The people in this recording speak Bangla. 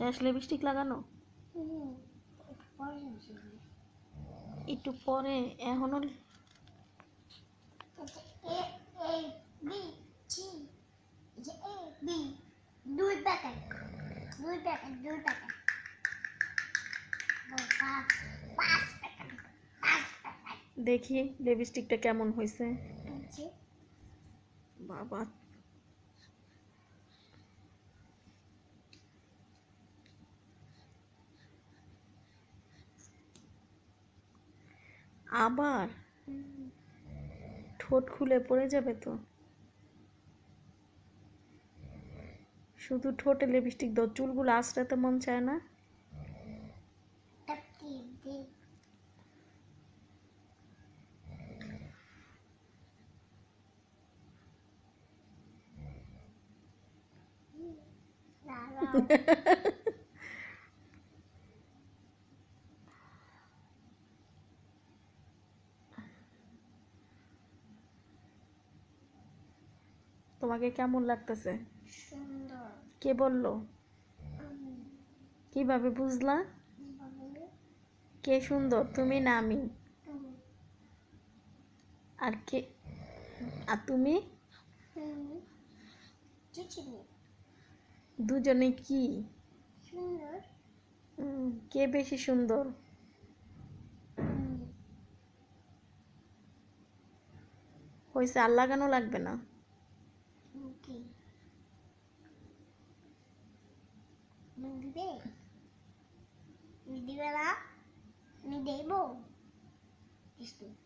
শেষ হ্যাঁ, লিপস্টিক লাগানো একটু পরে এখনো দেখি লিপস্টিকটা কেমন হয়েছে বাবা আবার ঠোঁট খুলে পড়ে যাবে তো শুধু ঠোঁটে লিপস্টিক দাও চুলগুলো তো মন চায় না ha. তোমাকে কেমন লাগতেছে কে বলল কিভাবে বুঝলা কে সুন্দর তুমি না আমি আর কে আর তুমি দুজনে কি কে বেশি সুন্দর হয়েছে আল্লাহ কেন লাগবে না ti. Mi bebe. Mi diverà. Mi devo. Giusto.